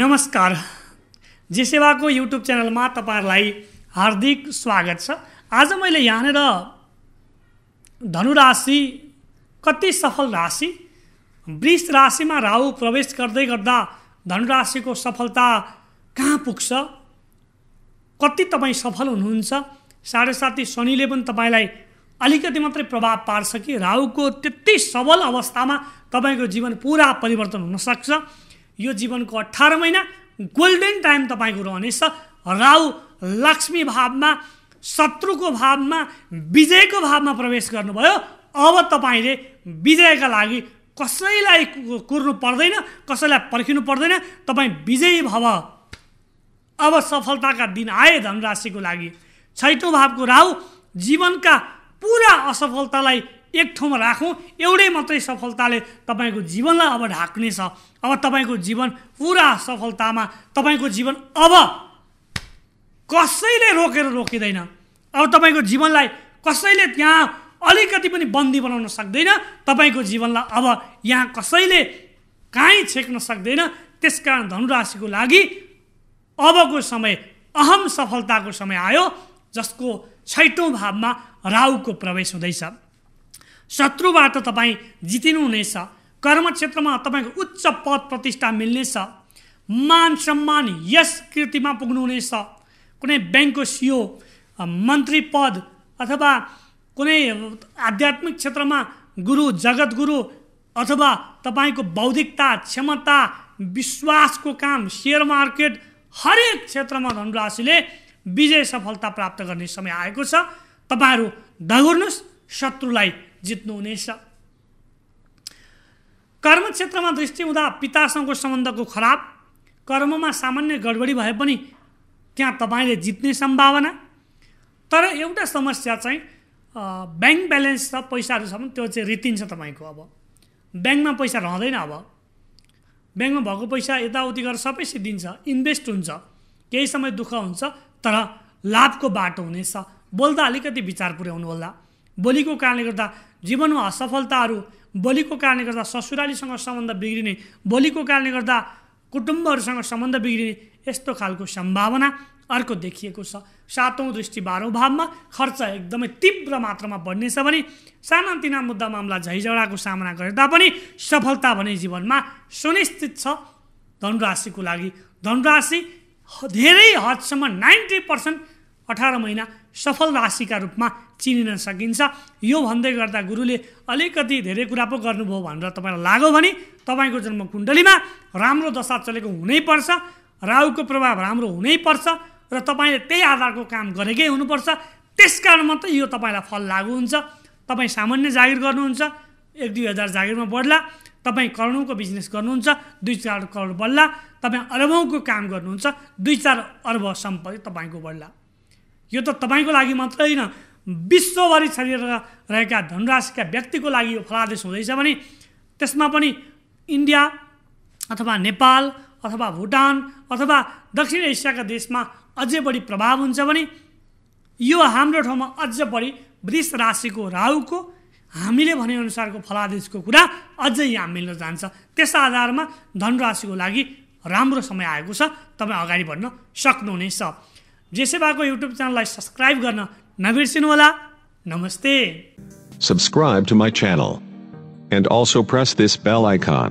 नमस्कार जेसेवाको युट्युब च्यानलमा तपाईँहरूलाई हार्दिक स्वागत छ आज मैले यहाँनिर धनुराशि कति सफल राशि वृष राशिमा राहु प्रवेश गर्दै गर्दा धनुराशिको सफलता कहाँ पुग्छ कति तपाईँ सफल हुनुहुन्छ साढे साथी शनिले पनि तपाईँलाई अलिकति मात्रै प्रभाव पार्छ कि राहुको त्यति सबल अवस्थामा तपाईँको जीवन पुरा परिवर्तन हुनसक्छ यो जीवनको अठार महिना गोल्डेन टाइम तपाईँको रहनेछ राहु लक्ष्मी भावमा शत्रुको भावमा विजयको भावमा प्रवेश गर्नुभयो अब तपाईँले विजयका लागि कसैलाई कुर्नु पर्दैन कसैलाई पर्खिनु पर्दैन तपाईँ विजयी भव अब सफलताका दिन आए धनराशिको लागि छैटौँ भावको राहु जीवनका पुरा असफलतालाई एक ठाउँमा राखौँ एउटै मात्रै सफलताले तपाईँको जीवनलाई अब ढाक्नेछ अब तपाईँको जीवन पुरा सफलतामा तपाईँको जीवन अब कसैले रोकेर रोकिँदैन अब तपाईँको जीवनलाई कसैले त्यहाँ अलिकति पनि बन्दी बनाउन सक्दैन तपाईँको जीवनलाई अब यहाँ कसैले काहीँ छेक्न सक्दैन त्यस त्यसकारण धनुराशिको लागि अबको समय अहम सफलताको समय आयो जसको छैटौँ भावमा राहुको प्रवेश हुँदैछ शत्रुबाट तपाईँ जितिनुहुनेछ क्षेत्रमा तपाईँको उच्च पद प्रतिष्ठा मिल्नेछ मान सम्मान यस कृतिमा पुग्नुहुनेछ कुनै ब्याङ्कको सिओ मन्त्री पद अथवा कुनै आध्यात्मिक क्षेत्रमा गुरु जगत गुरु अथवा तपाईँको बौद्धिकता क्षमता विश्वासको काम सेयर मार्केट हरेक क्षेत्रमा धनुराशिले विजय सफलता प्राप्त गर्ने समय आएको छ तपाईँहरू दगुर्नुहोस् शत्रुलाई जित्नुहुनेछ क्षेत्रमा दृष्टि हुँदा पितासँगको सम्बन्धको खराब कर्ममा सामान्य गडबडी भए पनि त्यहाँ तपाईँले जित्ने सम्भावना तर एउटा समस्या चाहिँ ब्याङ्क ब्यालेन्स छ पैसाहरू छ त्यो चाहिँ रितिन्छ तपाईँको अब ब्याङ्कमा पैसा रहँदैन अब ब्याङ्कमा भएको पैसा यताउति गरेर सबै सिद्धिन्छ इन्भेस्ट हुन्छ केही समय दुःख हुन्छ तर लाभको बाटो हुनेछ बोल्दा अलिकति विचार पुर्याउनु होला बोलीको कारणले गर्दा जीवनमा असफलताहरू बोलीको कारणले गर्दा ससुरालीसँग सम्बन्ध बिग्रिने बोलीको कारणले गर्दा कुटुम्बहरूसँग सम्बन्ध बिग्रिने यस्तो खालको सम्भावना अर्को देखिएको छ सातौँ दृष्टि बाह्रौँ भावमा खर्च एकदमै तीव्र मात्रामा बढ्नेछ भने सानातिना मुद्दा मामला झैझडाको सामना गरे तापनि सफलता भने जीवनमा सुनिश्चित छ धनुराशिको लागि धनुराशि धेरै हदसम्म नाइन्टी पर्सेन्ट अठार महिना सफल राशिका रूपमा चिनिन सकिन्छ यो भन्दै गर्दा गुरुले अलिकति धेरै कुरा पो गर्नुभयो भनेर तपाईँलाई लाग्यो भने तपाईँको जन्म कुण्डलीमा राम्रो दशा चलेको हुनैपर्छ राहुको प्रभाव राम्रो हुनैपर्छ र तपाईँले त्यही आधारको काम गरेकै हुनुपर्छ त्यस कारण मात्रै यो तपाईँलाई फल लागु हुन्छ तपाईँ सामान्य जागिर गर्नुहुन्छ एक दुई हजार जागिरमा बढ्ला तपाईँ करोडौँको बिजनेस गर्नुहुन्छ दुई चार करोड बढ्ला तपाईँ अरबौँको काम गर्नुहुन्छ दुई चार अर्ब सम्पत्ति तपाईँको बढ्ला यो त तपाईँको लागि मात्र होइन विश्वभरि छरिएर रहेका धनराशिका व्यक्तिको लागि यो फलादेश हुँदैछ भने त्यसमा पनि इन्डिया अथवा नेपाल अथवा भुटान अथवा दक्षिण एसियाका देशमा अझै बढी प्रभाव हुन्छ भने यो हाम्रो ठाउँमा अझ बढी वृष राशिको राहुको हामीले भनेअनुसारको फलादेशको कुरा अझै यहाँ मिल्न जान्छ त्यस आधारमा धनराशिको लागि राम्रो समय आएको छ तपाईँ अगाडि बढ्न सक्नुहुनेछ जेसेबाको युट्युब च्यानललाई सब्सक्राइब गर्न नबिर्सिनुहोला नमस्ते subscribe to my channel and also press this bell icon